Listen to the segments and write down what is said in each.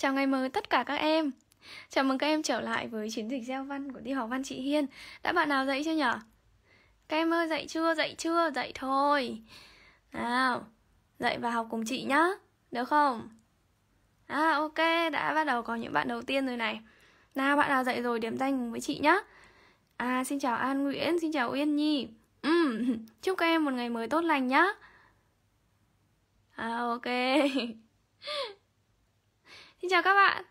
Chào ngày mới tất cả các em Chào mừng các em trở lại với chiến dịch gieo văn của đi học văn chị Hiên Đã bạn nào dậy chưa nhở? Các em ơi dậy chưa, dậy chưa, dậy thôi Nào, dậy và học cùng chị nhá Được không? À ok, đã bắt đầu có những bạn đầu tiên rồi này Nào bạn nào dậy rồi điểm danh cùng với chị nhá À xin chào An Nguyễn, xin chào Uyên Nhi ừ, Chúc các em một ngày mới tốt lành nhá À ok Xin chào các bạn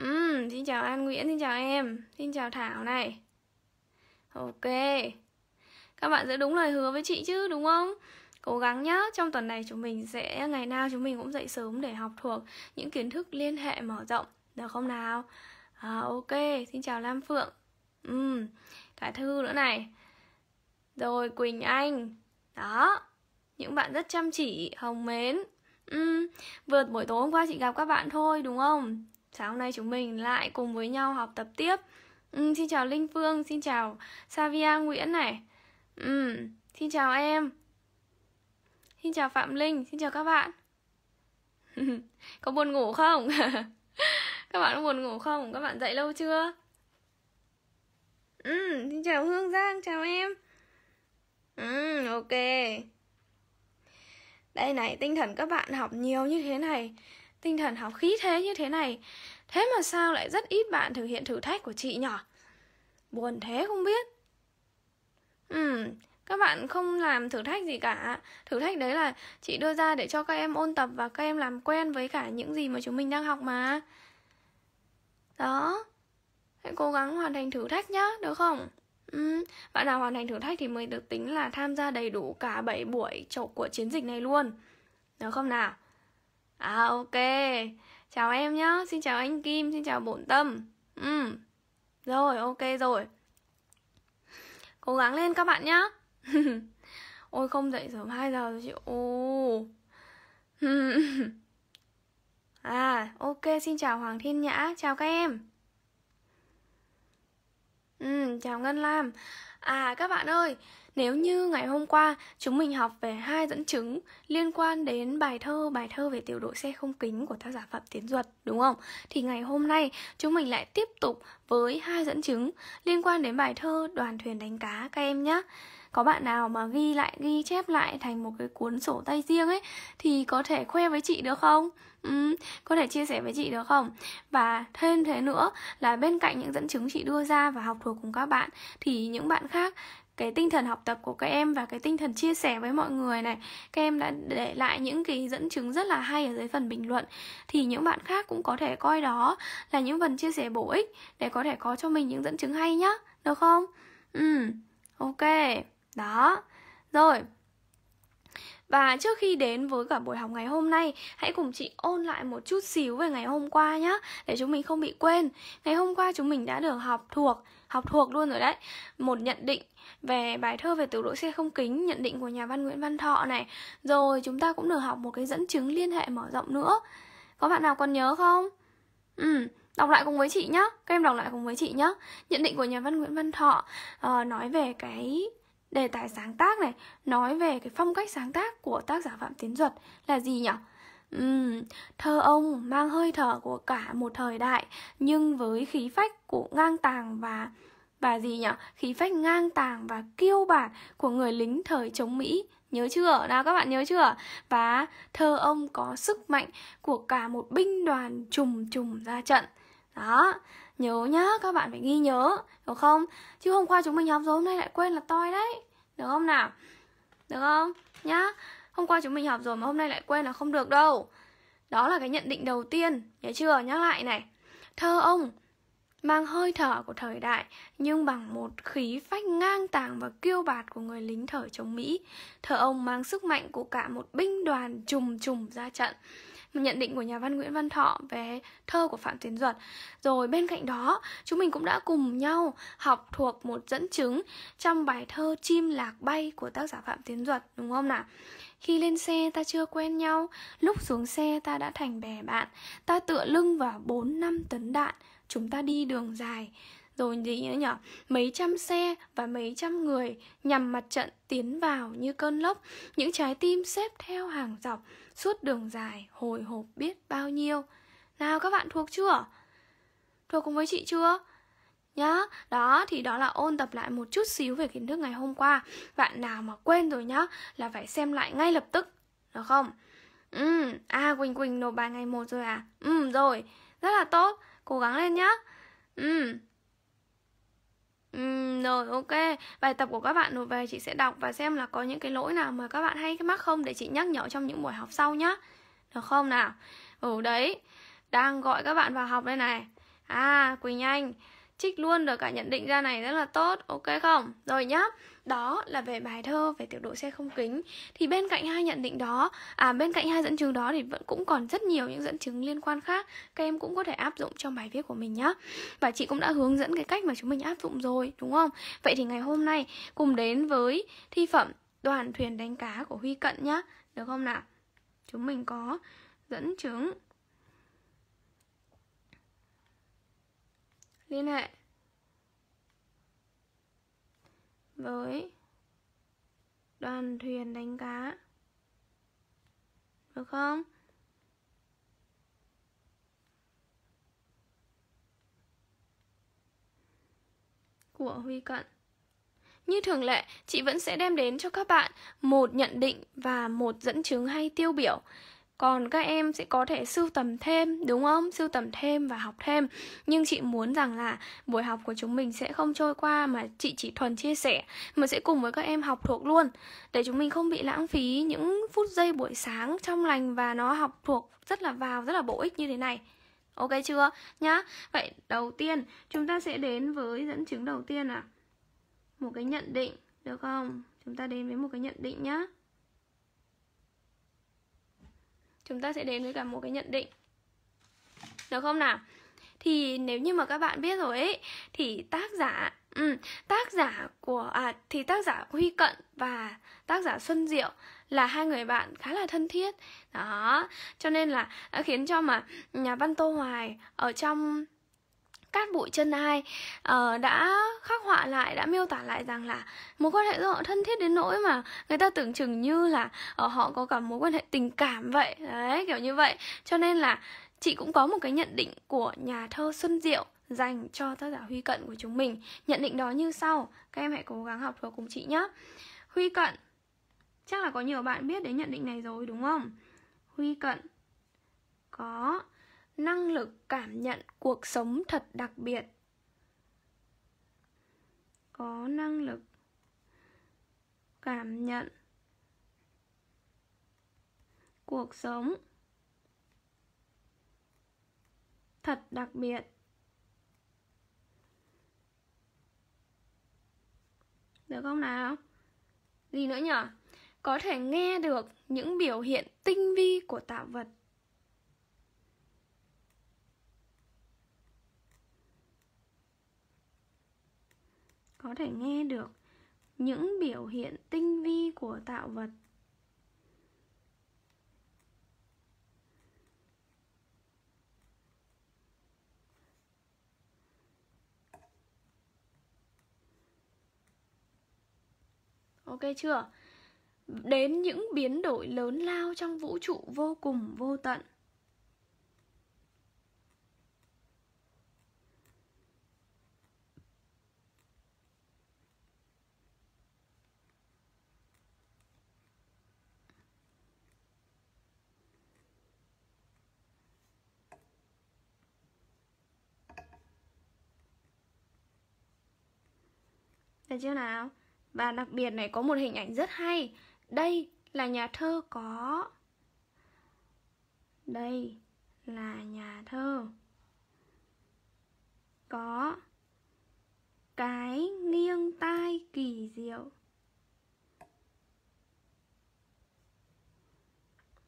uhm, Xin chào An Nguyễn, xin chào em Xin chào Thảo này Ok Các bạn giữ đúng lời hứa với chị chứ đúng không? Cố gắng nhá, trong tuần này chúng mình sẽ ngày nào chúng mình cũng dậy sớm để học thuộc những kiến thức liên hệ mở rộng Được không nào? À, ok, xin chào Lam Phượng uhm, Cả Thư nữa này Rồi Quỳnh Anh Đó, những bạn rất chăm chỉ, hồng mến um, vừa buổi tối hôm qua chị gặp các bạn thôi đúng không sáng hôm nay chúng mình lại cùng với nhau học tập tiếp um, xin chào linh phương xin chào savia nguyễn này um, xin chào em xin chào phạm linh xin chào các bạn có buồn ngủ không các bạn có buồn ngủ không các bạn dậy lâu chưa ừ xin chào hương giang chào em ừ ok đây này tinh thần các bạn học nhiều như thế này tinh thần học khí thế như thế này thế mà sao lại rất ít bạn thực hiện thử thách của chị nhỏ buồn thế không biết ừ các bạn không làm thử thách gì cả thử thách đấy là chị đưa ra để cho các em ôn tập và các em làm quen với cả những gì mà chúng mình đang học mà đó hãy cố gắng hoàn thành thử thách nhá được không bạn nào hoàn thành thử thách thì mới được tính là tham gia đầy đủ cả 7 buổi của chiến dịch này luôn. Được không nào? À ok. Chào em nhá, xin chào anh Kim, xin chào Bổn Tâm. Ừ. Rồi, ok rồi. Cố gắng lên các bạn nhá. Ôi không dậy sớm 2 giờ rồi chị. Ồ. à, ok xin chào Hoàng Thiên Nhã, chào các em. Ừ, chào Ngân Lam. À các bạn ơi, nếu như ngày hôm qua chúng mình học về hai dẫn chứng liên quan đến bài thơ bài thơ về tiểu đội xe không kính của tác giả Phạm Tiến Duật đúng không? Thì ngày hôm nay chúng mình lại tiếp tục với hai dẫn chứng liên quan đến bài thơ đoàn thuyền đánh cá các em nhé có bạn nào mà ghi lại ghi chép lại thành một cái cuốn sổ tay riêng ấy thì có thể khoe với chị được không ừ, có thể chia sẻ với chị được không và thêm thế nữa là bên cạnh những dẫn chứng chị đưa ra và học thuộc cùng các bạn thì những bạn khác cái tinh thần học tập của các em và cái tinh thần chia sẻ với mọi người này các em đã để lại những cái dẫn chứng rất là hay ở dưới phần bình luận thì những bạn khác cũng có thể coi đó là những phần chia sẻ bổ ích để có thể có cho mình những dẫn chứng hay nhá được không ừ ok đó, rồi và trước khi đến với cả buổi học ngày hôm nay, hãy cùng chị ôn lại một chút xíu về ngày hôm qua nhé, để chúng mình không bị quên. Ngày hôm qua chúng mình đã được học thuộc, học thuộc luôn rồi đấy. Một nhận định về bài thơ về tiểu đội xe không kính, nhận định của nhà văn Nguyễn Văn Thọ này. Rồi chúng ta cũng được học một cái dẫn chứng liên hệ mở rộng nữa. Có bạn nào còn nhớ không? Ừ, đọc lại cùng với chị nhé các em đọc lại cùng với chị nhé nhận định của nhà văn nguyễn văn thọ uh, nói về cái đề tài sáng tác này nói về cái phong cách sáng tác của tác giả phạm tiến duật là gì nhỉ Uhm, thơ ông mang hơi thở của cả một thời đại nhưng với khí phách của ngang tàng và và gì nhỉ khí phách ngang tàng và kiêu bản của người lính thời chống mỹ nhớ chưa nào các bạn nhớ chưa và thơ ông có sức mạnh của cả một binh đoàn trùm trùm ra trận đó Nhớ nhá, các bạn phải ghi nhớ, được không? Chứ hôm qua chúng mình học rồi, hôm nay lại quên là toi đấy. Được không nào? Được không? Nhá. Hôm qua chúng mình học rồi mà hôm nay lại quên là không được đâu. Đó là cái nhận định đầu tiên, nhớ chưa? Nhắc lại này. Thơ ông mang hơi thở của thời đại nhưng bằng một khí phách ngang tàng và kiêu bạt của người lính thở chống Mỹ. Thơ ông mang sức mạnh của cả một binh đoàn trùm trùm ra trận một nhận định của nhà văn Nguyễn Văn Thọ về thơ của Phạm Tiến Duật. Rồi bên cạnh đó, chúng mình cũng đã cùng nhau học thuộc một dẫn chứng trong bài thơ Chim lạc bay của tác giả Phạm Tiến Duật, đúng không nào? Khi lên xe ta chưa quen nhau, lúc xuống xe ta đã thành bè bạn, ta tựa lưng vào 4 năm tấn đạn, chúng ta đi đường dài, rồi gì nữa nhở mấy trăm xe và mấy trăm người nhằm mặt trận tiến vào như cơn lốc những trái tim xếp theo hàng dọc suốt đường dài hồi hộp biết bao nhiêu nào các bạn thuộc chưa thuộc cùng với chị chưa nhá đó thì đó là ôn tập lại một chút xíu về kiến thức ngày hôm qua bạn nào mà quên rồi nhá là phải xem lại ngay lập tức được không ừ à quỳnh quỳnh nộp bài ngày một rồi à ừ rồi rất là tốt cố gắng lên nhá ừ ừ rồi ok, bài tập của các bạn nộp về chị sẽ đọc và xem là có những cái lỗi nào mà các bạn hay mắc không để chị nhắc nhở trong những buổi học sau nhá. Được không nào? Ừ đấy, đang gọi các bạn vào học đây này. À, Quỳnh Anh, trích luôn được cả nhận định ra này rất là tốt ok không rồi nhá đó là về bài thơ về tiểu độ xe không kính thì bên cạnh hai nhận định đó à bên cạnh hai dẫn chứng đó thì vẫn cũng còn rất nhiều những dẫn chứng liên quan khác các em cũng có thể áp dụng trong bài viết của mình nhá và chị cũng đã hướng dẫn cái cách mà chúng mình áp dụng rồi đúng không vậy thì ngày hôm nay cùng đến với thi phẩm đoàn thuyền đánh cá của huy cận nhá được không nào chúng mình có dẫn chứng liên hệ với đoàn thuyền đánh cá được không của Huy Cận. Như thường lệ, chị vẫn sẽ đem đến cho các bạn một nhận định và một dẫn chứng hay tiêu biểu còn các em sẽ có thể sưu tầm thêm đúng không sưu tầm thêm và học thêm nhưng chị muốn rằng là buổi học của chúng mình sẽ không trôi qua mà chị chỉ thuần chia sẻ mà sẽ cùng với các em học thuộc luôn để chúng mình không bị lãng phí những phút giây buổi sáng trong lành và nó học thuộc rất là vào rất là bổ ích như thế này ok chưa nhá vậy đầu tiên chúng ta sẽ đến với dẫn chứng đầu tiên à một cái nhận định được không chúng ta đến với một cái nhận định nhá chúng ta sẽ đến với cả một cái nhận định được không nào thì nếu như mà các bạn biết rồi ấy thì tác giả ừ, tác giả của à, thì tác giả huy cận và tác giả xuân diệu là hai người bạn khá là thân thiết đó cho nên là đã à, khiến cho mà nhà văn tô hoài ở trong cát bụi chân ai uh, đã khắc họa lại đã miêu tả lại rằng là mối quan hệ giữa họ thân thiết đến nỗi mà người ta tưởng chừng như là ở ờ, họ có cả mối quan hệ tình cảm vậy đấy kiểu như vậy cho nên là chị cũng có một cái nhận định của nhà thơ xuân diệu dành cho tác giả huy cận của chúng mình nhận định đó như sau các em hãy cố gắng học thuộc cùng chị nhé huy cận chắc là có nhiều bạn biết đến nhận định này rồi đúng không huy cận có năng lực cảm nhận cuộc sống thật đặc biệt có năng lực cảm nhận cuộc sống thật đặc biệt được không nào gì nữa nhở có thể nghe được những biểu hiện tinh vi của tạo vật có thể nghe được những biểu hiện tinh vi của tạo vật ok chưa đến những biến đổi lớn lao trong vũ trụ vô cùng vô tận Được chưa nào? Và đặc biệt này có một hình ảnh rất hay Đây là nhà thơ có Đây là nhà thơ Có Cái nghiêng tai kỳ diệu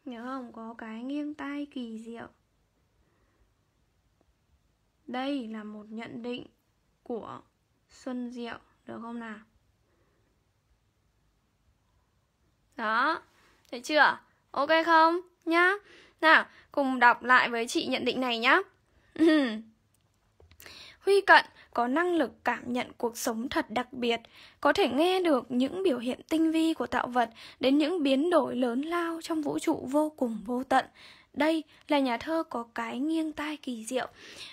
Nhớ không? Có cái nghiêng tai kỳ diệu Đây là một nhận định của Xuân Diệu được không nào đó thấy chưa ok không nhá nào cùng đọc lại với chị nhận định này nhá huy cận có năng lực cảm nhận cuộc sống thật đặc biệt, có thể nghe được những biểu hiện tinh vi của tạo vật đến những biến đổi lớn lao trong vũ trụ vô cùng vô tận. Đây là nhà thơ có cái nghiêng tai kỳ diệu.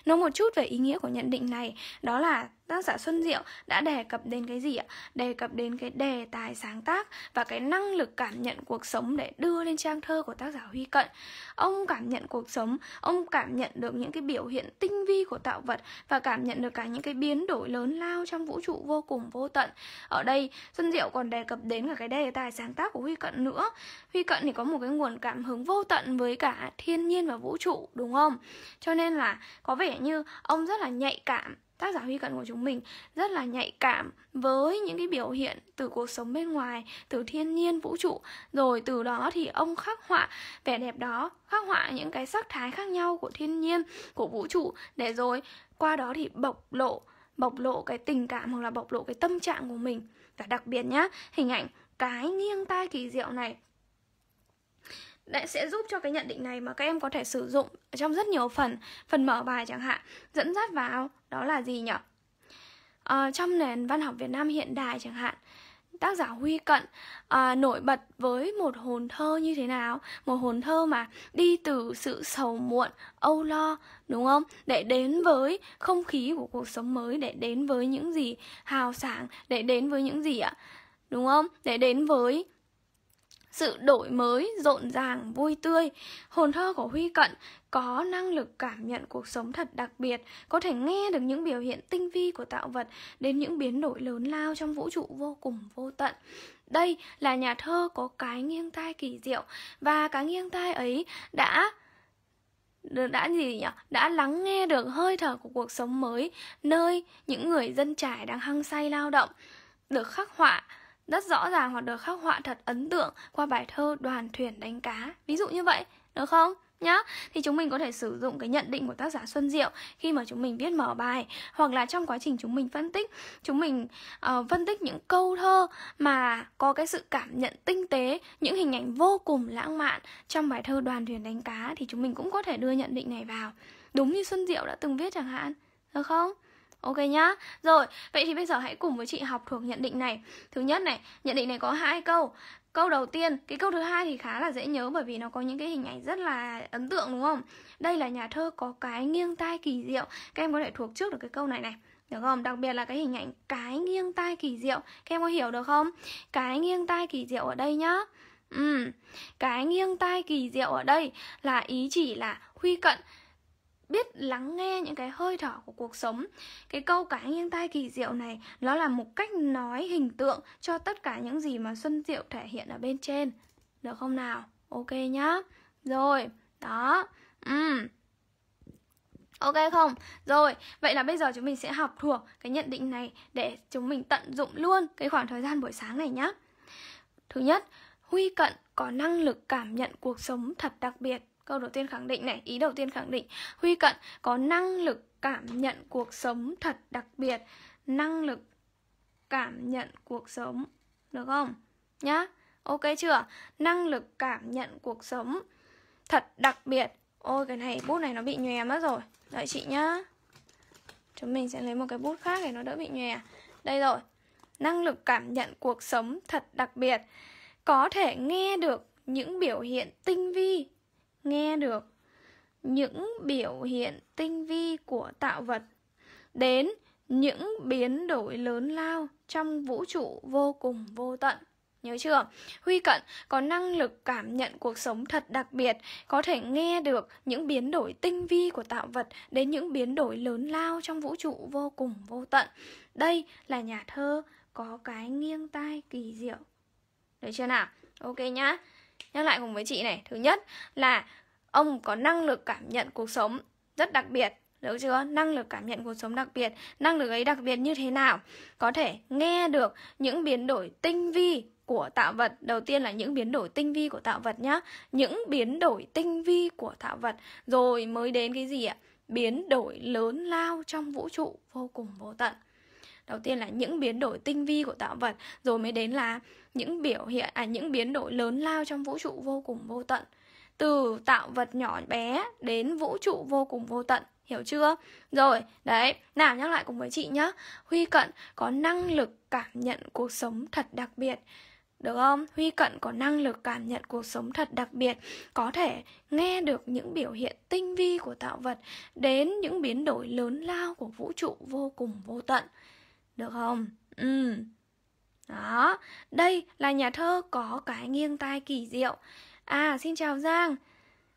Nói một chút về ý nghĩa của nhận định này, đó là tác giả Xuân Diệu đã đề cập đến cái gì ạ? Đề cập đến cái đề tài sáng tác và cái năng lực cảm nhận cuộc sống để đưa lên trang thơ của tác giả Huy Cận. Ông cảm nhận cuộc sống, ông cảm nhận được những cái biểu hiện tinh vi của tạo vật và cảm nhận được cả những cái biến đổi lớn lao trong vũ trụ vô cùng vô tận. Ở đây, Xuân Diệu còn đề cập đến cả cái đề tài sáng tác của Huy Cận nữa. Huy Cận thì có một cái nguồn cảm hứng vô tận với cả thiên nhiên và vũ trụ, đúng không? Cho nên là có vẻ như ông rất là nhạy cảm tác giả Huy Cận của chúng mình rất là nhạy cảm với những cái biểu hiện từ cuộc sống bên ngoài, từ thiên nhiên, vũ trụ. Rồi từ đó thì ông khắc họa vẻ đẹp đó, khắc họa những cái sắc thái khác nhau của thiên nhiên, của vũ trụ để rồi qua đó thì bộc lộ bộc lộ cái tình cảm hoặc là bộc lộ cái tâm trạng của mình và đặc biệt nhá hình ảnh cái nghiêng tai kỳ diệu này đã sẽ giúp cho cái nhận định này mà các em có thể sử dụng trong rất nhiều phần phần mở bài chẳng hạn dẫn dắt vào đó là gì nhở à, trong nền văn học Việt Nam hiện đại chẳng hạn tác giả Huy Cận à, nổi bật với một hồn thơ như thế nào một hồn thơ mà đi từ sự sầu muộn âu lo đúng không để đến với không khí của cuộc sống mới để đến với những gì hào sảng để đến với những gì ạ đúng không để đến với sự đổi mới, rộn ràng, vui tươi. Hồn thơ của Huy Cận có năng lực cảm nhận cuộc sống thật đặc biệt, có thể nghe được những biểu hiện tinh vi của tạo vật đến những biến đổi lớn lao trong vũ trụ vô cùng vô tận. Đây là nhà thơ có cái nghiêng tai kỳ diệu và cái nghiêng tai ấy đã đã gì nhỉ đã lắng nghe được hơi thở của cuộc sống mới nơi những người dân trải đang hăng say lao động được khắc họa rất rõ ràng hoặc được khắc họa thật ấn tượng qua bài thơ đoàn thuyền đánh cá ví dụ như vậy được không nhá thì chúng mình có thể sử dụng cái nhận định của tác giả Xuân Diệu khi mà chúng mình viết mở bài hoặc là trong quá trình chúng mình phân tích chúng mình uh, phân tích những câu thơ mà có cái sự cảm nhận tinh tế những hình ảnh vô cùng lãng mạn trong bài thơ đoàn thuyền đánh cá thì chúng mình cũng có thể đưa nhận định này vào đúng như Xuân Diệu đã từng viết chẳng hạn được không Ok nhá. Rồi, vậy thì bây giờ hãy cùng với chị học thuộc nhận định này. Thứ nhất này, nhận định này có hai câu. Câu đầu tiên, cái câu thứ hai thì khá là dễ nhớ bởi vì nó có những cái hình ảnh rất là ấn tượng đúng không? Đây là nhà thơ có cái nghiêng tai kỳ diệu. Các em có thể thuộc trước được cái câu này này. Được không? Đặc biệt là cái hình ảnh cái nghiêng tai kỳ diệu. Các em có hiểu được không? Cái nghiêng tai kỳ diệu ở đây nhá. Ừ. Cái nghiêng tai kỳ diệu ở đây là ý chỉ là Huy Cận biết lắng nghe những cái hơi thở của cuộc sống cái câu cá nghiêng tai kỳ diệu này nó là một cách nói hình tượng cho tất cả những gì mà xuân diệu thể hiện ở bên trên được không nào ok nhá rồi đó ừ ok không rồi vậy là bây giờ chúng mình sẽ học thuộc cái nhận định này để chúng mình tận dụng luôn cái khoảng thời gian buổi sáng này nhá thứ nhất huy cận có năng lực cảm nhận cuộc sống thật đặc biệt Câu đầu tiên khẳng định này, ý đầu tiên khẳng định Huy Cận có năng lực cảm nhận cuộc sống thật đặc biệt Năng lực cảm nhận cuộc sống Được không? Nhá, ok chưa? Năng lực cảm nhận cuộc sống thật đặc biệt Ôi cái này bút này nó bị nhòe mất rồi Đợi chị nhá Chúng mình sẽ lấy một cái bút khác để nó đỡ bị nhòe Đây rồi Năng lực cảm nhận cuộc sống thật đặc biệt Có thể nghe được những biểu hiện tinh vi nghe được những biểu hiện tinh vi của tạo vật đến những biến đổi lớn lao trong vũ trụ vô cùng vô tận nhớ chưa huy cận có năng lực cảm nhận cuộc sống thật đặc biệt có thể nghe được những biến đổi tinh vi của tạo vật đến những biến đổi lớn lao trong vũ trụ vô cùng vô tận đây là nhà thơ có cái nghiêng tai kỳ diệu được chưa nào ok nhá nhắc lại cùng với chị này thứ nhất là ông có năng lực cảm nhận cuộc sống rất đặc biệt được chưa năng lực cảm nhận cuộc sống đặc biệt năng lực ấy đặc biệt như thế nào có thể nghe được những biến đổi tinh vi của tạo vật đầu tiên là những biến đổi tinh vi của tạo vật nhá những biến đổi tinh vi của tạo vật rồi mới đến cái gì ạ biến đổi lớn lao trong vũ trụ vô cùng vô tận đầu tiên là những biến đổi tinh vi của tạo vật rồi mới đến là những biểu hiện à những biến đổi lớn lao trong vũ trụ vô cùng vô tận từ tạo vật nhỏ bé đến vũ trụ vô cùng vô tận hiểu chưa rồi đấy nào nhắc lại cùng với chị nhá huy cận có năng lực cảm nhận cuộc sống thật đặc biệt được không huy cận có năng lực cảm nhận cuộc sống thật đặc biệt có thể nghe được những biểu hiện tinh vi của tạo vật đến những biến đổi lớn lao của vũ trụ vô cùng vô tận được không ừ đó đây là nhà thơ có cái nghiêng tai kỳ diệu À xin chào Giang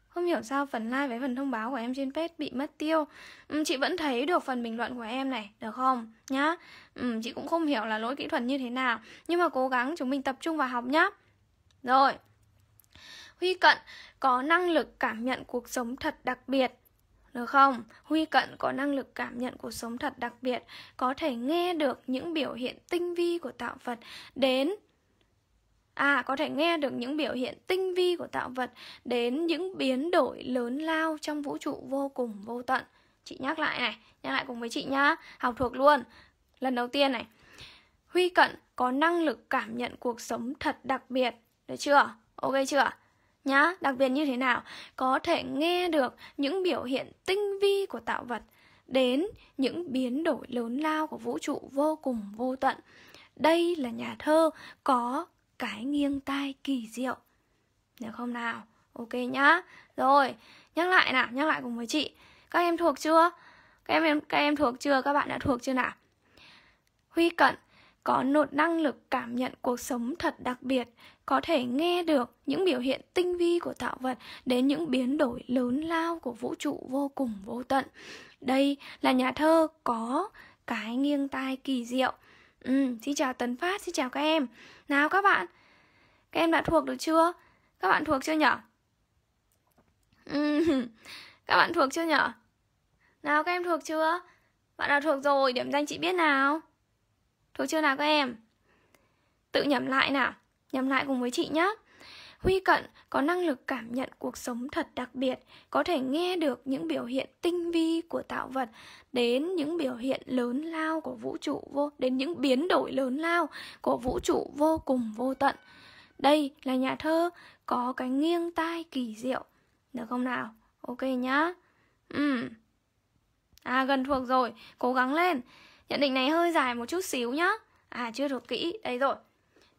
Không hiểu sao phần like với phần thông báo của em trên page bị mất tiêu ừ, Chị vẫn thấy được phần bình luận của em này Được không? Nhá ừ, Chị cũng không hiểu là lỗi kỹ thuật như thế nào Nhưng mà cố gắng chúng mình tập trung vào học nhá Rồi Huy Cận có năng lực cảm nhận cuộc sống thật đặc biệt được không? Huy Cận có năng lực cảm nhận cuộc sống thật đặc biệt, có thể nghe được những biểu hiện tinh vi của tạo vật đến À, có thể nghe được những biểu hiện tinh vi của tạo vật đến những biến đổi lớn lao trong vũ trụ vô cùng vô tận. Chị nhắc lại này, nhắc lại cùng với chị nhá, học thuộc luôn. Lần đầu tiên này, Huy Cận có năng lực cảm nhận cuộc sống thật đặc biệt, được chưa? Ok chưa? Nhá, đặc biệt như thế nào? Có thể nghe được những biểu hiện tinh vi của tạo vật đến những biến đổi lớn lao của vũ trụ vô cùng vô tận. Đây là nhà thơ có cái nghiêng tai kỳ diệu Được không nào? Ok nhá Rồi, nhắc lại nào, nhắc lại cùng với chị Các em thuộc chưa? Các em, các em thuộc chưa? Các bạn đã thuộc chưa nào? Huy Cận có một năng lực cảm nhận cuộc sống thật đặc biệt, có thể nghe được những biểu hiện tinh vi của tạo vật đến những biến đổi lớn lao của vũ trụ vô cùng vô tận. Đây là nhà thơ có cái nghiêng tai kỳ diệu Ừ, xin chào Tấn Phát, xin chào các em Nào các bạn Các em đã thuộc được chưa? Các bạn thuộc chưa nhở? Ừ, các bạn thuộc chưa nhở? Nào các em thuộc chưa? Bạn nào thuộc rồi, điểm danh chị biết nào Thuộc chưa nào các em? Tự nhẩm lại nào Nhẩm lại cùng với chị nhé Huy Cận có năng lực cảm nhận cuộc sống thật đặc biệt, có thể nghe được những biểu hiện tinh vi của tạo vật đến những biểu hiện lớn lao của vũ trụ vô đến những biến đổi lớn lao của vũ trụ vô cùng vô tận. Đây là nhà thơ có cái nghiêng tai kỳ diệu. Được không nào? Ok nhá. Ừm. À gần thuộc rồi, cố gắng lên. Nhận định này hơi dài một chút xíu nhá. À chưa thuộc kỹ, đây rồi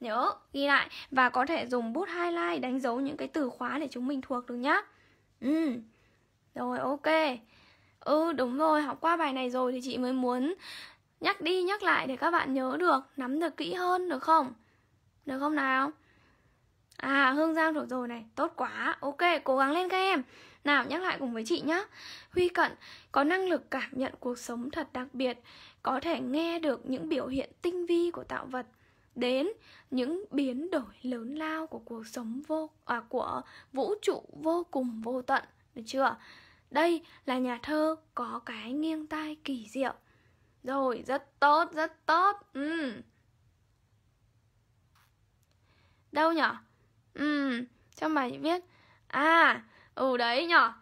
nhớ ghi lại và có thể dùng bút highlight đánh dấu những cái từ khóa để chúng mình thuộc được nhá ừ rồi ok ừ đúng rồi học qua bài này rồi thì chị mới muốn nhắc đi nhắc lại để các bạn nhớ được nắm được kỹ hơn được không được không nào à hương giang thuộc rồi này tốt quá ok cố gắng lên các em nào nhắc lại cùng với chị nhá huy cận có năng lực cảm nhận cuộc sống thật đặc biệt có thể nghe được những biểu hiện tinh vi của tạo vật đến những biến đổi lớn lao của cuộc sống vô à, của vũ trụ vô cùng vô tận được chưa đây là nhà thơ có cái nghiêng tai kỳ diệu rồi rất tốt rất tốt ừ. đâu nhở ừ trong bài viết à ừ đấy nhở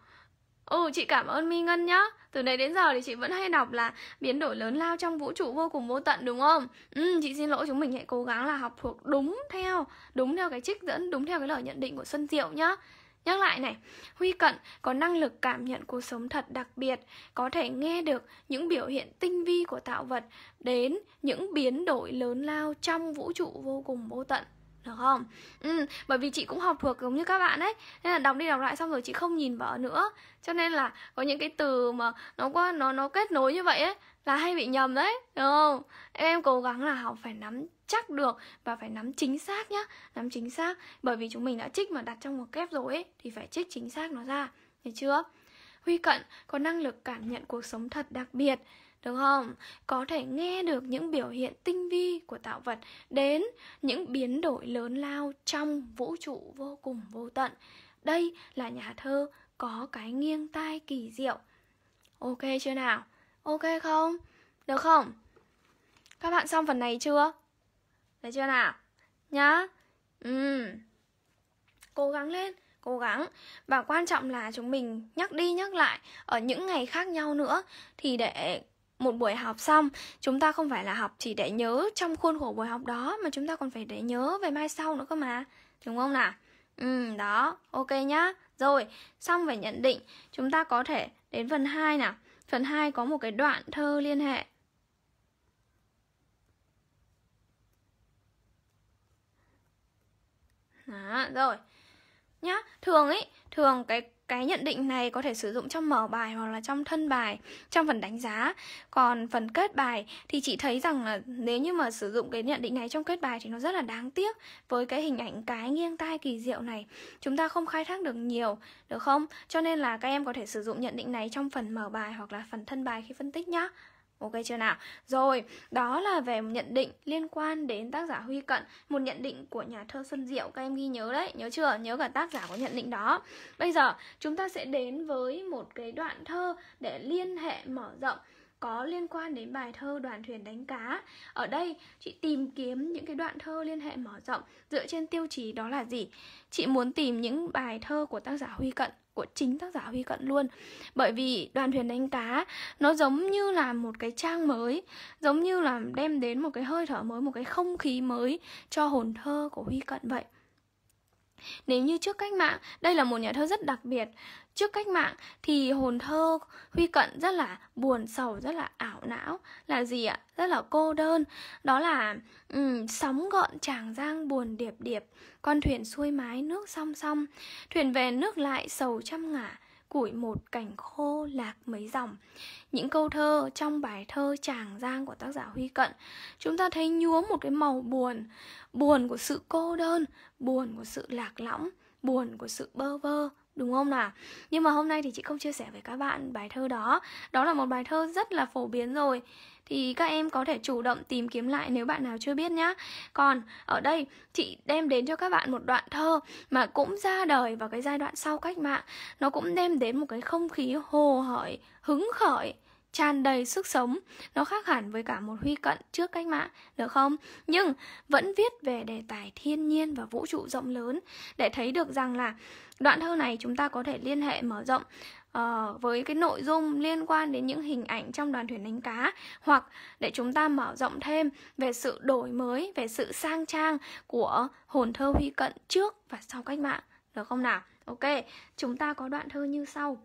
ừ chị cảm ơn mi ngân nhá từ đấy đến giờ thì chị vẫn hay đọc là biến đổi lớn lao trong vũ trụ vô cùng vô tận đúng không ừ chị xin lỗi chúng mình hãy cố gắng là học thuộc đúng theo đúng theo cái trích dẫn đúng theo cái lời nhận định của xuân diệu nhá Nhắc lại này, Huy Cận có năng lực cảm nhận cuộc sống thật đặc biệt, có thể nghe được những biểu hiện tinh vi của tạo vật đến những biến đổi lớn lao trong vũ trụ vô cùng vô tận được không? Ừ, bởi vì chị cũng học thuộc giống như các bạn ấy Nên là đọc đi đọc lại xong rồi chị không nhìn vở nữa Cho nên là có những cái từ mà nó có nó nó kết nối như vậy ấy Là hay bị nhầm đấy, đúng không? Em cố gắng là học phải nắm chắc được và phải nắm chính xác nhá Nắm chính xác Bởi vì chúng mình đã trích mà đặt trong một kép rồi ấy Thì phải trích chính xác nó ra, được chưa? Huy Cận có năng lực cảm nhận cuộc sống thật đặc biệt được không có thể nghe được những biểu hiện tinh vi của tạo vật đến những biến đổi lớn lao trong vũ trụ vô cùng vô tận đây là nhà thơ có cái nghiêng tai kỳ diệu ok chưa nào ok không được không các bạn xong phần này chưa được chưa nào nhá ừ cố gắng lên cố gắng và quan trọng là chúng mình nhắc đi nhắc lại ở những ngày khác nhau nữa thì để một buổi học xong chúng ta không phải là học chỉ để nhớ trong khuôn khổ buổi học đó mà chúng ta còn phải để nhớ về mai sau nữa cơ mà đúng không nào ừ đó ok nhá rồi xong về nhận định chúng ta có thể đến phần 2 nào phần 2 có một cái đoạn thơ liên hệ Đó, rồi nhá thường ấy thường cái cái nhận định này có thể sử dụng trong mở bài hoặc là trong thân bài trong phần đánh giá còn phần kết bài thì chị thấy rằng là nếu như mà sử dụng cái nhận định này trong kết bài thì nó rất là đáng tiếc với cái hình ảnh cái nghiêng tai kỳ diệu này chúng ta không khai thác được nhiều được không cho nên là các em có thể sử dụng nhận định này trong phần mở bài hoặc là phần thân bài khi phân tích nhá Ok chưa nào? Rồi, đó là về một nhận định liên quan đến tác giả Huy Cận Một nhận định của nhà thơ Xuân Diệu, các em ghi nhớ đấy, nhớ chưa? Nhớ cả tác giả có nhận định đó Bây giờ, chúng ta sẽ đến với một cái đoạn thơ để liên hệ mở rộng có liên quan đến bài thơ đoàn thuyền đánh cá ở đây chị tìm kiếm những cái đoạn thơ liên hệ mở rộng dựa trên tiêu chí đó là gì chị muốn tìm những bài thơ của tác giả huy cận của chính tác giả Huy Cận luôn Bởi vì đoàn thuyền đánh cá nó giống như là một cái trang mới Giống như là đem đến một cái hơi thở mới, một cái không khí mới cho hồn thơ của Huy Cận vậy nếu như trước cách mạng, đây là một nhà thơ rất đặc biệt Trước cách mạng thì hồn thơ Huy Cận rất là buồn sầu, rất là ảo não Là gì ạ? Rất là cô đơn Đó là um, sóng gọn tràng giang buồn điệp điệp Con thuyền xuôi mái nước song song Thuyền về nước lại sầu trăm ngả củi một cảnh khô lạc mấy dòng những câu thơ trong bài thơ tràng giang của tác giả huy cận chúng ta thấy nhuốm một cái màu buồn buồn của sự cô đơn buồn của sự lạc lõng buồn của sự bơ vơ đúng không nào nhưng mà hôm nay thì chị không chia sẻ với các bạn bài thơ đó đó là một bài thơ rất là phổ biến rồi thì các em có thể chủ động tìm kiếm lại nếu bạn nào chưa biết nhá còn ở đây chị đem đến cho các bạn một đoạn thơ mà cũng ra đời vào cái giai đoạn sau cách mạng nó cũng đem đến một cái không khí hồ hởi hứng khởi tràn đầy sức sống nó khác hẳn với cả một huy cận trước cách mạng được không nhưng vẫn viết về đề tài thiên nhiên và vũ trụ rộng lớn để thấy được rằng là đoạn thơ này chúng ta có thể liên hệ mở rộng uh, với cái nội dung liên quan đến những hình ảnh trong đoàn thuyền đánh cá hoặc để chúng ta mở rộng thêm về sự đổi mới về sự sang trang của hồn thơ huy cận trước và sau cách mạng được không nào ok chúng ta có đoạn thơ như sau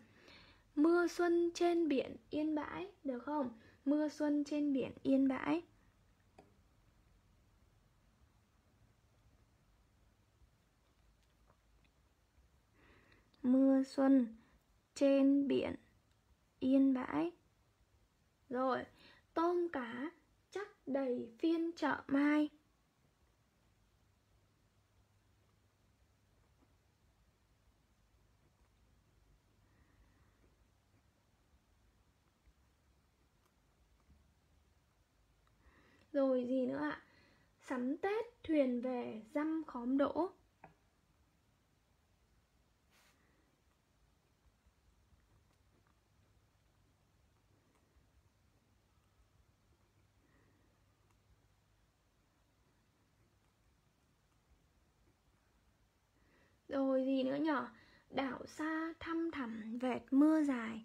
mưa xuân trên biển yên bãi được không mưa xuân trên biển yên bãi mưa xuân trên biển yên bãi rồi tôm cá chắc đầy phiên chợ mai Rồi gì nữa ạ? Sắm Tết thuyền về dăm khóm đỗ Rồi gì nữa nhở? Đảo xa thăm thẳm vẹt mưa dài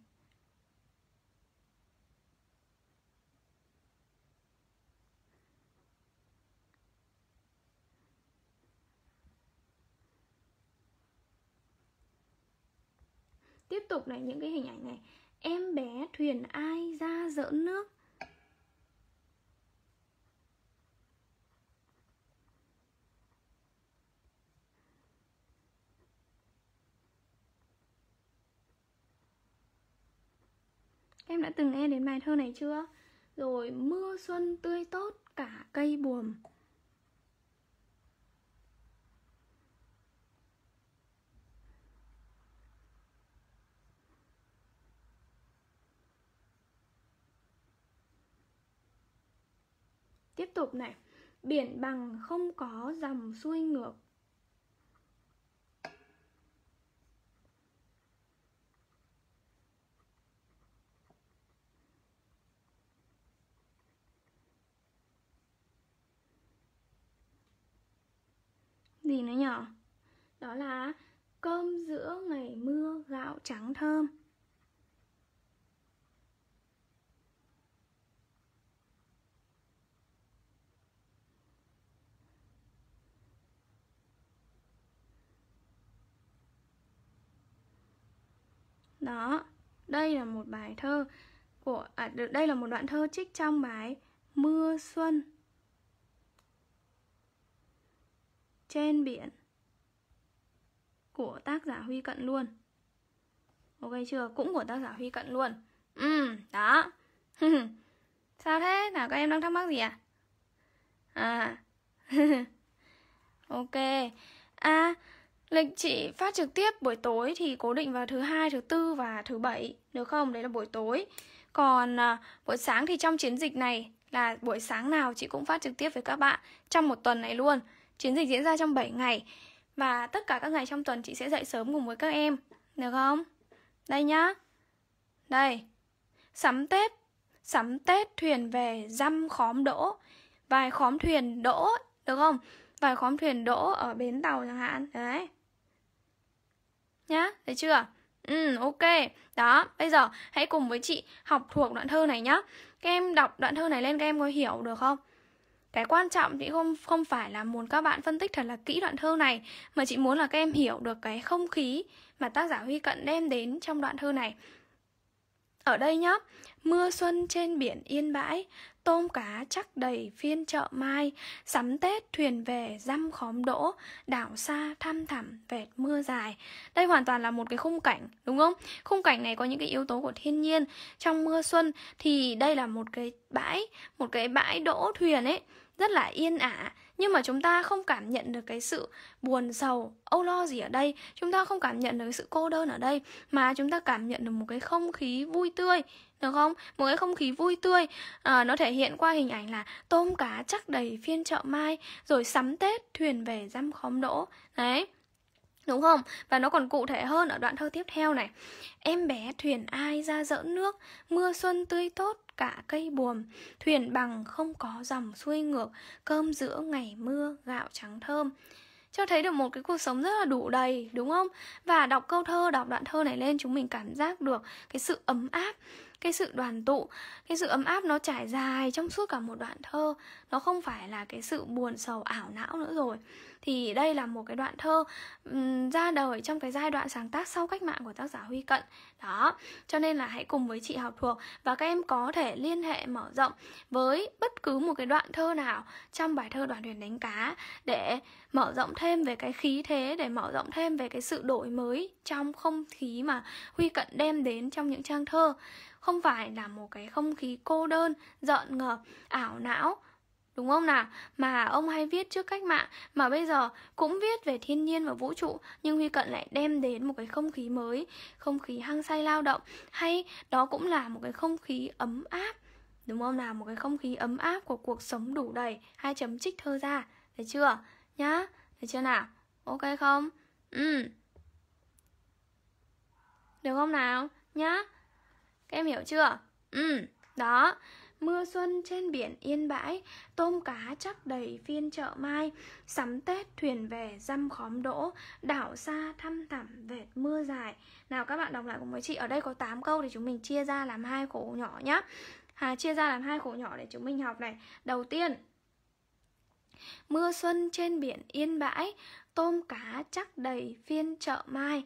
tiếp tục này những cái hình ảnh này em bé thuyền ai ra dỡn nước Em đã từng nghe đến bài thơ này chưa? Rồi mưa xuân tươi tốt cả cây buồm tiếp tục này biển bằng không có dòng xuôi ngược gì nữa nhỏ đó là cơm giữa ngày mưa gạo trắng thơm đó đây là một bài thơ của à, đây là một đoạn thơ trích trong bài mưa xuân trên biển của tác giả Huy Cận luôn ok chưa cũng của tác giả Huy Cận luôn ừ đó sao thế nào các em đang thắc mắc gì à à ok à Lịch chị phát trực tiếp buổi tối thì cố định vào thứ hai, thứ tư và thứ bảy Nếu không, đấy là buổi tối Còn à, buổi sáng thì trong chiến dịch này là buổi sáng nào chị cũng phát trực tiếp với các bạn trong một tuần này luôn Chiến dịch diễn ra trong 7 ngày Và tất cả các ngày trong tuần chị sẽ dậy sớm cùng với các em Được không? Đây nhá Đây Sắm Tết Sắm Tết thuyền về dăm khóm đỗ Vài khóm thuyền đỗ Được không? Vài khóm thuyền đỗ ở bến tàu chẳng hạn Đấy nhá, thấy chưa? Ừ, ok. Đó, bây giờ hãy cùng với chị học thuộc đoạn thơ này nhá. Các em đọc đoạn thơ này lên các em có hiểu được không? Cái quan trọng thì không không phải là muốn các bạn phân tích thật là kỹ đoạn thơ này mà chị muốn là các em hiểu được cái không khí mà tác giả Huy Cận đem đến trong đoạn thơ này. Ở đây nhá, mưa xuân trên biển yên bãi, tôm cá chắc đầy phiên chợ mai, sắm Tết thuyền về dăm khóm đỗ, đảo xa thăm thẳm vẹt mưa dài. Đây hoàn toàn là một cái khung cảnh, đúng không? Khung cảnh này có những cái yếu tố của thiên nhiên. Trong mưa xuân thì đây là một cái bãi, một cái bãi đỗ thuyền ấy, rất là yên ả, nhưng mà chúng ta không cảm nhận được cái sự buồn sầu âu lo gì ở đây chúng ta không cảm nhận được cái sự cô đơn ở đây mà chúng ta cảm nhận được một cái không khí vui tươi được không một cái không khí vui tươi à, nó thể hiện qua hình ảnh là tôm cá chắc đầy phiên chợ mai rồi sắm tết thuyền về dăm khóm đỗ đấy Đúng không? Và nó còn cụ thể hơn ở đoạn thơ tiếp theo này Em bé thuyền ai ra dỡ nước Mưa xuân tươi tốt cả cây buồm Thuyền bằng không có dòng xuôi ngược Cơm giữa ngày mưa gạo trắng thơm cho thấy được một cái cuộc sống rất là đủ đầy đúng không và đọc câu thơ đọc đoạn thơ này lên chúng mình cảm giác được cái sự ấm áp cái sự đoàn tụ cái sự ấm áp nó trải dài trong suốt cả một đoạn thơ nó không phải là cái sự buồn sầu ảo não nữa rồi thì đây là một cái đoạn thơ um, ra đời trong cái giai đoạn sáng tác sau cách mạng của tác giả Huy Cận đó cho nên là hãy cùng với chị học thuộc và các em có thể liên hệ mở rộng với bất cứ một cái đoạn thơ nào trong bài thơ đoàn thuyền đánh cá để mở rộng thêm về cái khí thế để mở rộng thêm về cái sự đổi mới trong không khí mà Huy Cận đem đến trong những trang thơ không phải là một cái không khí cô đơn, giận ngợp, ảo não Đúng không nào? Mà ông hay viết trước cách mạng Mà bây giờ cũng viết về thiên nhiên và vũ trụ Nhưng Huy Cận lại đem đến một cái không khí mới Không khí hăng say lao động Hay đó cũng là một cái không khí ấm áp Đúng không nào? Một cái không khí ấm áp của cuộc sống đủ đầy Hai chấm trích thơ ra Thấy chưa? Nhá Thấy chưa nào? Ok không? Ừ Được không nào? Nhá Các em hiểu chưa? Ừ Đó Mưa xuân trên biển yên bãi Tôm cá chắc đầy phiên chợ mai Sắm Tết thuyền về dăm khóm đỗ Đảo xa thăm thẳm vệt mưa dài Nào các bạn đọc lại cùng với chị Ở đây có 8 câu thì chúng mình chia ra làm hai khổ nhỏ nhá à, Chia ra làm hai khổ nhỏ để chúng mình học này Đầu tiên Mưa xuân trên biển yên bãi Tôm cá chắc đầy phiên chợ mai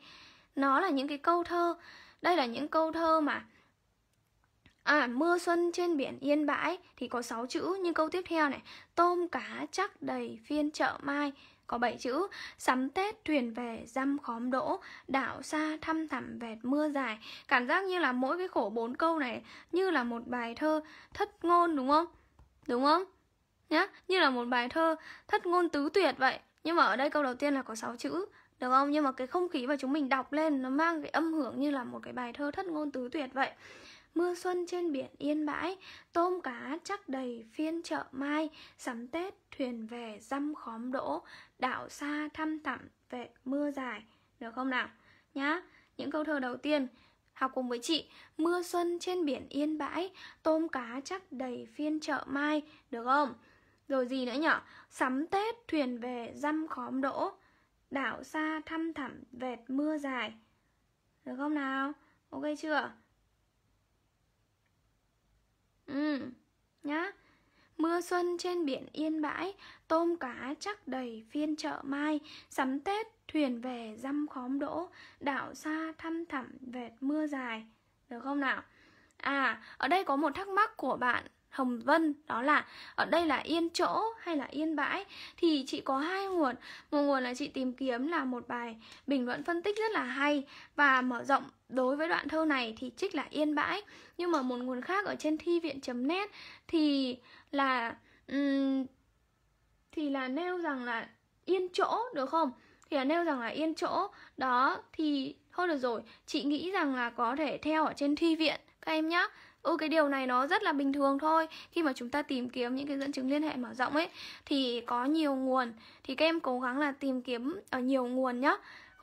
Nó là những cái câu thơ Đây là những câu thơ mà À, mưa xuân trên biển yên bãi thì có 6 chữ như câu tiếp theo này Tôm cá chắc đầy phiên chợ mai có 7 chữ Sắm Tết thuyền về dăm khóm đỗ Đảo xa thăm thẳm vẹt mưa dài Cảm giác như là mỗi cái khổ bốn câu này Như là một bài thơ thất ngôn đúng không? Đúng không? Nhá, như là một bài thơ thất ngôn tứ tuyệt vậy Nhưng mà ở đây câu đầu tiên là có 6 chữ Được không? Nhưng mà cái không khí mà chúng mình đọc lên Nó mang cái âm hưởng như là một cái bài thơ thất ngôn tứ tuyệt vậy mưa xuân trên biển yên bãi tôm cá chắc đầy phiên chợ mai sắm tết thuyền về dăm khóm đỗ đảo xa thăm thẳm về mưa dài được không nào nhá những câu thơ đầu tiên học cùng với chị mưa xuân trên biển yên bãi tôm cá chắc đầy phiên chợ mai được không rồi gì nữa nhở sắm tết thuyền về dăm khóm đỗ đảo xa thăm thẳm vệt mưa dài được không nào ok chưa Ừ, nhá Mưa xuân trên biển yên bãi Tôm cá chắc đầy phiên chợ mai Sắm Tết thuyền về dăm khóm đỗ Đảo xa thăm thẳm vệt mưa dài Được không nào? À, ở đây có một thắc mắc của bạn Hồng Vân đó là ở đây là yên chỗ hay là yên bãi thì chị có hai nguồn một nguồn là chị tìm kiếm là một bài bình luận phân tích rất là hay và mở rộng đối với đoạn thơ này thì trích là yên bãi nhưng mà một nguồn khác ở trên thi viện.net thì là um, thì là nêu rằng là yên chỗ được không thì là nêu rằng là yên chỗ đó thì thôi được rồi chị nghĩ rằng là có thể theo ở trên thi viện các em nhá ừ cái điều này nó rất là bình thường thôi khi mà chúng ta tìm kiếm những cái dẫn chứng liên hệ mở rộng ấy thì có nhiều nguồn thì các em cố gắng là tìm kiếm ở nhiều nguồn nhá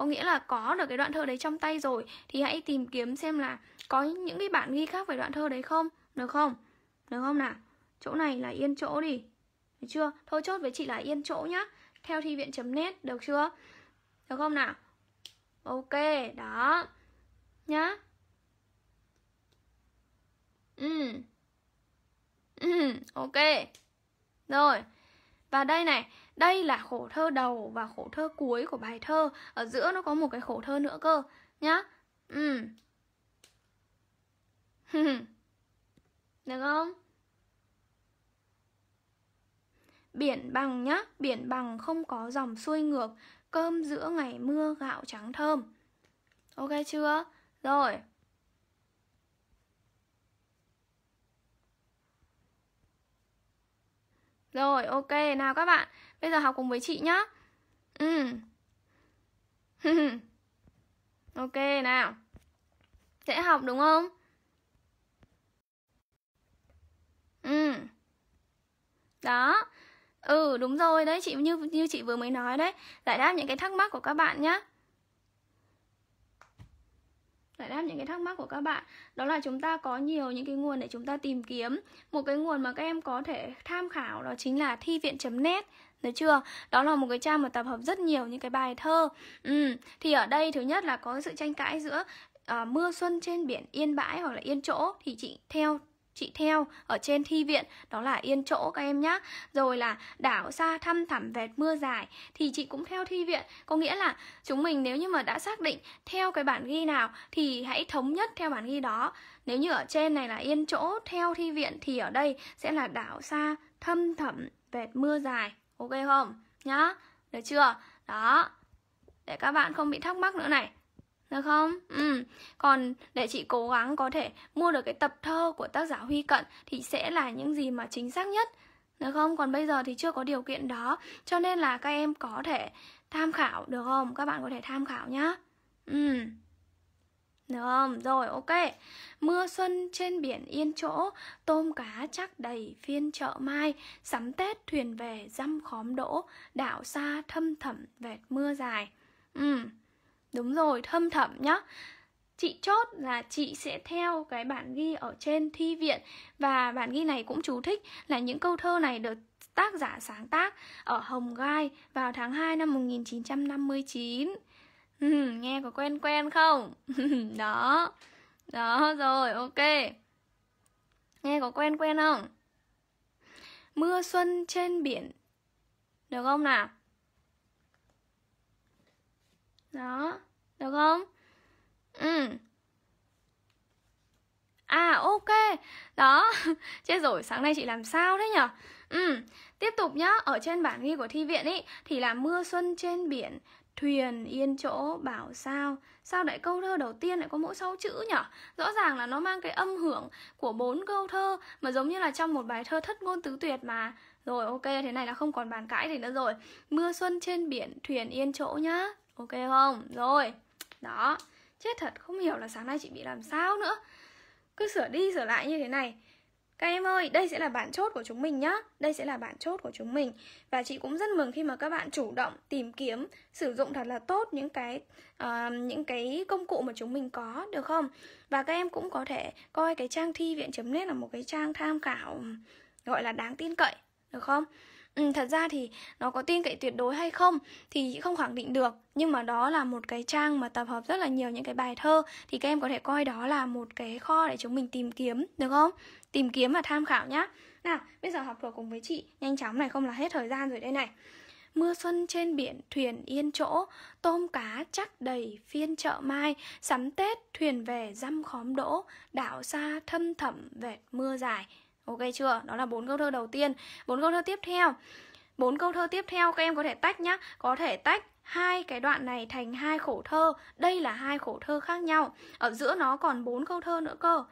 có nghĩa là có được cái đoạn thơ đấy trong tay rồi thì hãy tìm kiếm xem là có những cái bạn ghi khác về đoạn thơ đấy không được không được không nào chỗ này là yên chỗ đi được chưa thôi chốt với chị là yên chỗ nhá theo thi viện net được chưa được không nào ok đó nhá ừ ừ ok rồi và đây này đây là khổ thơ đầu và khổ thơ cuối của bài thơ Ở giữa nó có một cái khổ thơ nữa cơ Nhá Ừ Được không? Biển bằng nhá, biển bằng không có dòng xuôi ngược Cơm giữa ngày mưa gạo trắng thơm Ok chưa? Rồi Rồi, ok, nào các bạn Bây giờ học cùng với chị nhá Ừ Ok nào Dễ học đúng không? Ừ Đó Ừ đúng rồi đấy chị như như chị vừa mới nói đấy Giải đáp những cái thắc mắc của các bạn nhé giải đáp những cái thắc mắc của các bạn đó là chúng ta có nhiều những cái nguồn để chúng ta tìm kiếm một cái nguồn mà các em có thể tham khảo đó chính là thi viện.net Đấy chưa? Đó là một cái trang mà tập hợp rất nhiều những cái bài thơ ừ. Thì ở đây thứ nhất là có sự tranh cãi giữa à, Mưa xuân trên biển yên bãi hoặc là yên chỗ Thì chị theo chị theo ở trên thi viện đó là yên chỗ các em nhá rồi là đảo xa thăm thẳm vẹt mưa dài thì chị cũng theo thi viện có nghĩa là chúng mình nếu như mà đã xác định theo cái bản ghi nào thì hãy thống nhất theo bản ghi đó nếu như ở trên này là yên chỗ theo thi viện thì ở đây sẽ là đảo xa thâm thẳm vẹt mưa dài Ok không? Nhá, được chưa? Đó, để các bạn không bị thắc mắc nữa này được không? Ừ. Còn để chị cố gắng có thể mua được cái tập thơ của tác giả Huy Cận thì sẽ là những gì mà chính xác nhất. Được không? Còn bây giờ thì chưa có điều kiện đó, cho nên là các em có thể tham khảo được không? Các bạn có thể tham khảo nhá. Ừ. Được không? Rồi, ok Mưa xuân trên biển yên chỗ Tôm cá chắc đầy phiên chợ mai Sắm Tết thuyền về dăm khóm đỗ Đảo xa thâm thẩm vẹt mưa dài Ừ, đúng rồi, thâm thẩm nhá chị chốt là chị sẽ theo cái bản ghi ở trên thi viện và bản ghi này cũng chú thích là những câu thơ này được tác giả sáng tác ở Hồng Gai vào tháng 2 năm 1959. Ừ, nghe có quen quen không đó đó rồi ok nghe có quen quen không mưa xuân trên biển được không nào đó được không ừ à ok đó chết rồi sáng nay chị làm sao đấy nhở ừ tiếp tục nhá ở trên bản ghi của thi viện ấy thì là mưa xuân trên biển Thuyền yên chỗ bảo sao Sao lại câu thơ đầu tiên lại có mỗi sáu chữ nhở Rõ ràng là nó mang cái âm hưởng của bốn câu thơ Mà giống như là trong một bài thơ thất ngôn tứ tuyệt mà Rồi ok thế này là không còn bàn cãi gì nữa rồi Mưa xuân trên biển thuyền yên chỗ nhá Ok không? Rồi Đó Chết thật không hiểu là sáng nay chị bị làm sao nữa Cứ sửa đi sửa lại như thế này các em ơi, đây sẽ là bản chốt của chúng mình nhá Đây sẽ là bản chốt của chúng mình Và chị cũng rất mừng khi mà các bạn chủ động tìm kiếm Sử dụng thật là tốt những cái uh, những cái công cụ mà chúng mình có Được không? Và các em cũng có thể coi cái trang thi viện.net là một cái trang tham khảo Gọi là đáng tin cậy Được không? ừ, thật ra thì nó có tin cậy tuyệt đối hay không thì không khẳng định được nhưng mà đó là một cái trang mà tập hợp rất là nhiều những cái bài thơ thì các em có thể coi đó là một cái kho để chúng mình tìm kiếm được không tìm kiếm và tham khảo nhá nào bây giờ học thuộc cùng với chị nhanh chóng này không là hết thời gian rồi đây này Mưa xuân trên biển thuyền yên chỗ Tôm cá chắc đầy phiên chợ mai Sắm Tết thuyền về dăm khóm đỗ Đảo xa thâm thẩm vệt mưa dài ok chưa đó là bốn câu thơ đầu tiên bốn câu thơ tiếp theo bốn câu thơ tiếp theo các em có thể tách nhá có thể tách hai cái đoạn này thành hai khổ thơ đây là hai khổ thơ khác nhau ở giữa nó còn bốn câu thơ nữa cơ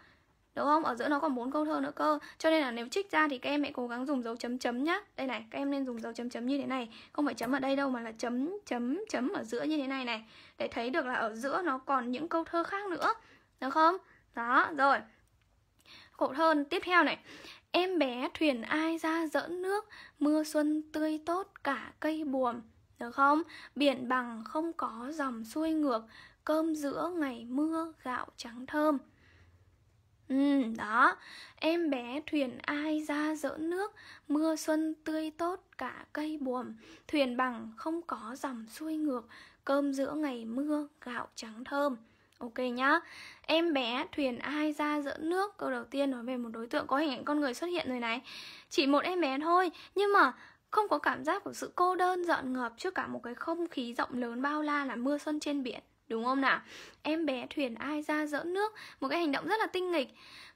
đúng không ở giữa nó còn bốn câu thơ nữa cơ cho nên là nếu trích ra thì các em hãy cố gắng dùng dấu chấm chấm nhá đây này các em nên dùng dấu chấm chấm như thế này không phải chấm ở đây đâu mà là chấm chấm chấm ở giữa như thế này này để thấy được là ở giữa nó còn những câu thơ khác nữa được không đó rồi cộn hơn tiếp theo này em bé thuyền ai ra dỡn nước mưa xuân tươi tốt cả cây buồm được không biển bằng không có dòng xuôi ngược cơm giữa ngày mưa gạo trắng thơm Ừ, đó, em bé thuyền ai ra dỡn nước, mưa xuân tươi tốt cả cây buồm, thuyền bằng không có dòng xuôi ngược, cơm giữa ngày mưa, gạo trắng thơm. Ok nhá Em bé thuyền ai ra giữa nước Câu đầu tiên nói về một đối tượng có hình ảnh con người xuất hiện rồi này Chỉ một em bé thôi Nhưng mà không có cảm giác của sự cô đơn dọn ngợp trước cả một cái không khí rộng lớn bao la là mưa xuân trên biển đúng không nào em bé thuyền ai ra dỡ nước một cái hành động rất là tinh nghịch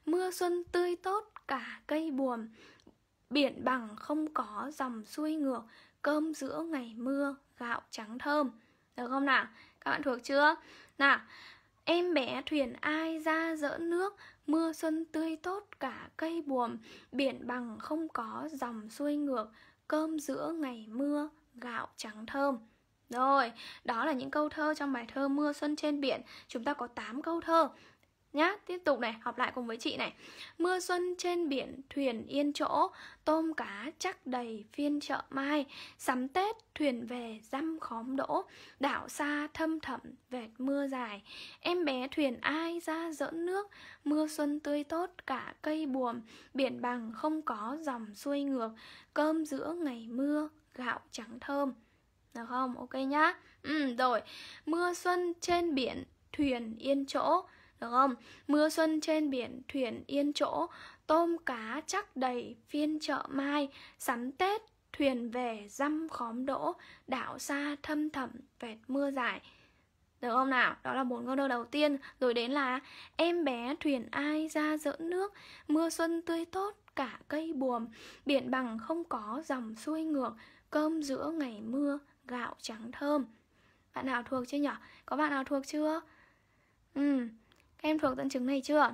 mưa xuân tươi tốt cả cây buồm biển bằng không có dòng xuôi ngược cơm giữa ngày mưa gạo trắng thơm được không nào các bạn thuộc chưa nào Em bé thuyền ai ra dỡ nước Mưa xuân tươi tốt cả cây buồm Biển bằng không có dòng xuôi ngược Cơm giữa ngày mưa gạo trắng thơm Rồi, đó là những câu thơ trong bài thơ Mưa xuân trên biển Chúng ta có 8 câu thơ nhá tiếp tục này học lại cùng với chị này mưa xuân trên biển thuyền yên chỗ tôm cá chắc đầy phiên chợ mai sắm tết thuyền về dăm khóm đỗ đảo xa thâm thẩm vệt mưa dài em bé thuyền ai ra dỡn nước mưa xuân tươi tốt cả cây buồm biển bằng không có dòng xuôi ngược cơm giữa ngày mưa gạo trắng thơm được không ok nhá ừ rồi mưa xuân trên biển thuyền yên chỗ được không mưa xuân trên biển thuyền yên chỗ tôm cá chắc đầy phiên chợ mai sắm tết thuyền về dăm khóm đỗ đảo xa thâm thẳm vẹt mưa dài được không nào đó là bốn câu thơ đầu tiên rồi đến là em bé thuyền ai ra dỡn nước mưa xuân tươi tốt cả cây buồm biển bằng không có dòng xuôi ngược cơm giữa ngày mưa gạo trắng thơm bạn nào thuộc chưa nhỉ có bạn nào thuộc chưa ừ Em thuộc dẫn chứng này chưa?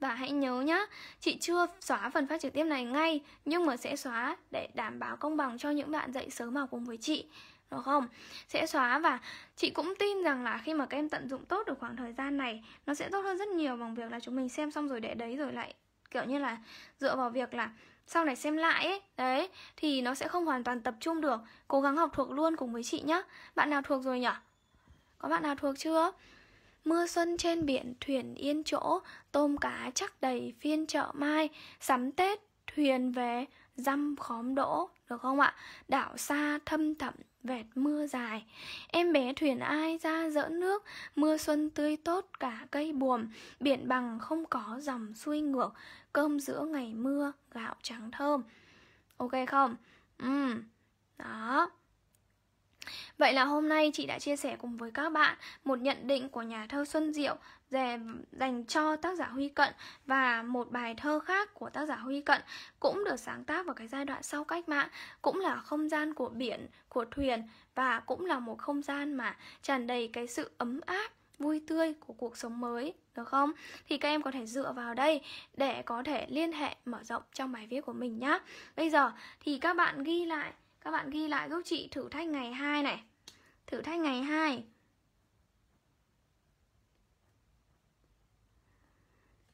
Và hãy nhớ nhá, chị chưa xóa phần phát trực tiếp này ngay Nhưng mà sẽ xóa để đảm bảo công bằng cho những bạn dạy sớm học cùng với chị Đúng không? Sẽ xóa và chị cũng tin rằng là khi mà các em tận dụng tốt được khoảng thời gian này Nó sẽ tốt hơn rất nhiều bằng việc là chúng mình xem xong rồi để đấy rồi lại Kiểu như là dựa vào việc là sau này xem lại ấy, đấy Thì nó sẽ không hoàn toàn tập trung được Cố gắng học thuộc luôn cùng với chị nhá Bạn nào thuộc rồi nhở? Có bạn nào thuộc chưa? Mưa xuân trên biển thuyền yên chỗ, tôm cá chắc đầy phiên chợ mai, sắm Tết thuyền về dăm khóm đỗ được không ạ đảo xa thâm thẳm vẹt mưa dài em bé thuyền ai ra dỡ nước mưa xuân tươi tốt cả cây buồm biển bằng không có dòng xuôi ngược cơm giữa ngày mưa gạo trắng thơm ok không ừ đó Vậy là hôm nay chị đã chia sẻ cùng với các bạn một nhận định của nhà thơ Xuân Diệu dành cho tác giả Huy Cận và một bài thơ khác của tác giả Huy Cận cũng được sáng tác vào cái giai đoạn sau cách mạng, cũng là không gian của biển, của thuyền và cũng là một không gian mà tràn đầy cái sự ấm áp vui tươi của cuộc sống mới được không? Thì các em có thể dựa vào đây để có thể liên hệ mở rộng trong bài viết của mình nhé. Bây giờ thì các bạn ghi lại, các bạn ghi lại giúp chị thử thách ngày 2 này. Thử thách ngày 2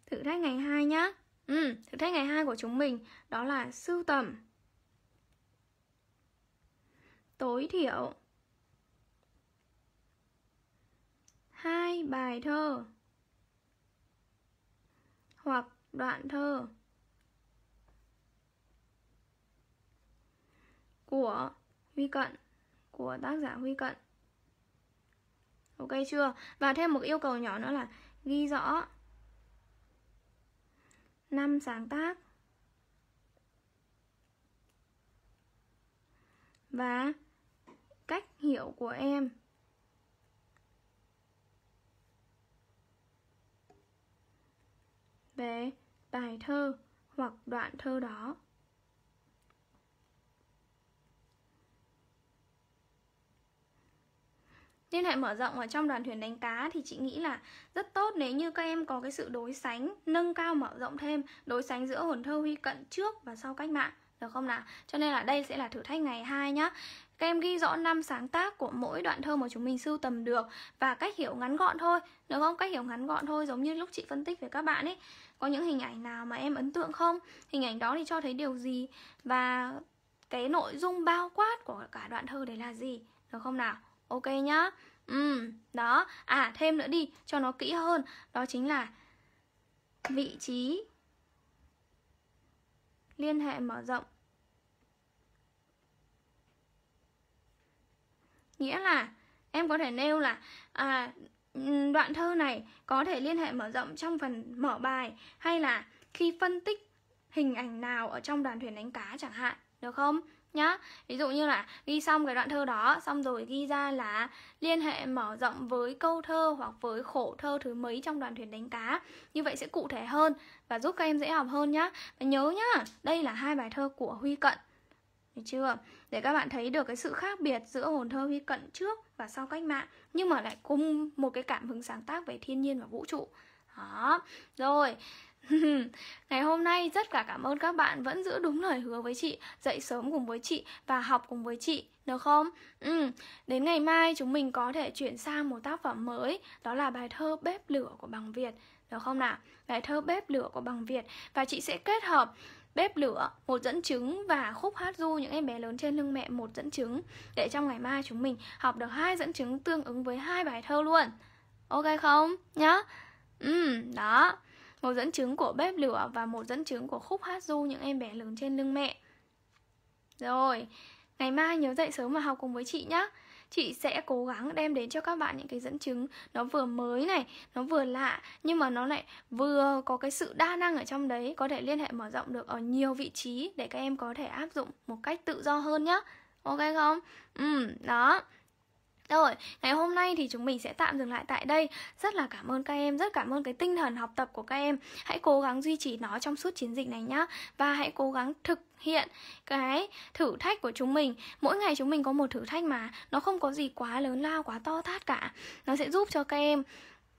Thử thách ngày 2 nhá ừ, Thử thách ngày 2 của chúng mình Đó là sưu tầm Tối thiểu hai bài thơ hoặc đoạn thơ của Huy Cận của tác giả Huy Cận ok chưa và thêm một yêu cầu nhỏ nữa là ghi rõ năm sáng tác và cách hiểu của em về bài thơ hoặc đoạn thơ đó liên hệ mở rộng ở trong đoàn thuyền đánh cá thì chị nghĩ là rất tốt nếu như các em có cái sự đối sánh nâng cao mở rộng thêm đối sánh giữa hồn thơ huy cận trước và sau cách mạng được không nào cho nên là đây sẽ là thử thách ngày 2 nhá các em ghi rõ năm sáng tác của mỗi đoạn thơ mà chúng mình sưu tầm được và cách hiểu ngắn gọn thôi được không cách hiểu ngắn gọn thôi giống như lúc chị phân tích với các bạn ấy có những hình ảnh nào mà em ấn tượng không hình ảnh đó thì cho thấy điều gì và cái nội dung bao quát của cả đoạn thơ đấy là gì được không nào ok nhá ừ đó à thêm nữa đi cho nó kỹ hơn đó chính là vị trí liên hệ mở rộng nghĩa là em có thể nêu là à, đoạn thơ này có thể liên hệ mở rộng trong phần mở bài hay là khi phân tích hình ảnh nào ở trong đoàn thuyền đánh cá chẳng hạn được không nhá ví dụ như là ghi xong cái đoạn thơ đó xong rồi ghi ra là liên hệ mở rộng với câu thơ hoặc với khổ thơ thứ mấy trong đoàn thuyền đánh cá như vậy sẽ cụ thể hơn và giúp các em dễ học hơn nhá và nhớ nhá đây là hai bài thơ của huy cận được chưa để các bạn thấy được cái sự khác biệt giữa hồn thơ huy cận trước và sau cách mạng nhưng mà lại cùng một cái cảm hứng sáng tác về thiên nhiên và vũ trụ đó rồi Ngày hôm nay rất là cảm ơn các bạn vẫn giữ đúng lời hứa với chị, dậy sớm cùng với chị và học cùng với chị, được không? Ừ, đến ngày mai chúng mình có thể chuyển sang một tác phẩm mới, đó là bài thơ Bếp lửa của bằng Việt, được không nào? Bài thơ Bếp lửa của bằng Việt và chị sẽ kết hợp bếp lửa, một dẫn chứng và khúc hát du những em bé lớn trên lưng mẹ một dẫn chứng để trong ngày mai chúng mình học được hai dẫn chứng tương ứng với hai bài thơ luôn. Ok không? Nhá. Ừ, đó một dẫn chứng của bếp lửa và một dẫn chứng của khúc hát du những em bé lớn trên lưng mẹ. Rồi, ngày mai nhớ dậy sớm mà học cùng với chị nhé. Chị sẽ cố gắng đem đến cho các bạn những cái dẫn chứng nó vừa mới này, nó vừa lạ nhưng mà nó lại vừa có cái sự đa năng ở trong đấy, có thể liên hệ mở rộng được ở nhiều vị trí để các em có thể áp dụng một cách tự do hơn nhé. Ok không? Ừ, đó. Rồi, ngày hôm nay thì chúng mình sẽ tạm dừng lại tại đây. Rất là cảm ơn các em, rất cảm ơn cái tinh thần học tập của các em. Hãy cố gắng duy trì nó trong suốt chiến dịch này nhá và hãy cố gắng thực hiện cái thử thách của chúng mình. Mỗi ngày chúng mình có một thử thách mà nó không có gì quá lớn lao, quá to tát cả. Nó sẽ giúp cho các em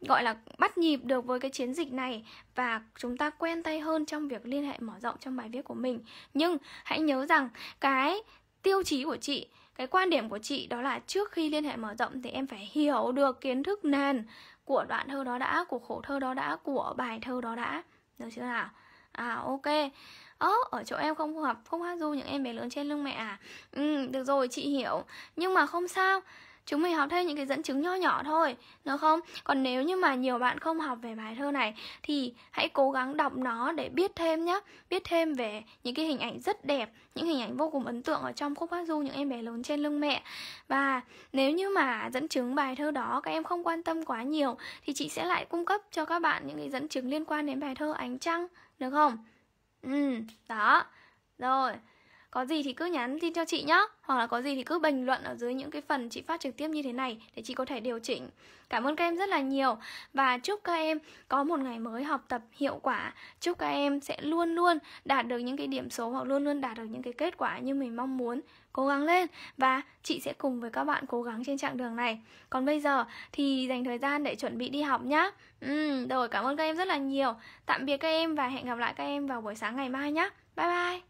gọi là bắt nhịp được với cái chiến dịch này và chúng ta quen tay hơn trong việc liên hệ mở rộng trong bài viết của mình. Nhưng hãy nhớ rằng cái tiêu chí của chị cái quan điểm của chị đó là trước khi liên hệ mở rộng thì em phải hiểu được kiến thức nền của đoạn thơ đó đã của khổ thơ đó đã của bài thơ đó đã được chưa nào à ok ớ ở chỗ em không phù hợp không hát du những em bé lớn trên lưng mẹ à ừ được rồi chị hiểu nhưng mà không sao chúng mình học thêm những cái dẫn chứng nho nhỏ thôi được không còn nếu như mà nhiều bạn không học về bài thơ này thì hãy cố gắng đọc nó để biết thêm nhé biết thêm về những cái hình ảnh rất đẹp những hình ảnh vô cùng ấn tượng ở trong khúc hát du những em bé lớn trên lưng mẹ và nếu như mà dẫn chứng bài thơ đó các em không quan tâm quá nhiều thì chị sẽ lại cung cấp cho các bạn những cái dẫn chứng liên quan đến bài thơ ánh trăng được không ừ đó rồi có gì thì cứ nhắn tin cho chị nhá Hoặc là có gì thì cứ bình luận ở dưới những cái phần chị phát trực tiếp như thế này Để chị có thể điều chỉnh Cảm ơn các em rất là nhiều Và chúc các em có một ngày mới học tập hiệu quả Chúc các em sẽ luôn luôn đạt được những cái điểm số Hoặc luôn luôn đạt được những cái kết quả như mình mong muốn Cố gắng lên Và chị sẽ cùng với các bạn cố gắng trên chặng đường này Còn bây giờ thì dành thời gian để chuẩn bị đi học nhá Ừ, rồi cảm ơn các em rất là nhiều Tạm biệt các em và hẹn gặp lại các em vào buổi sáng ngày mai nhé Bye bye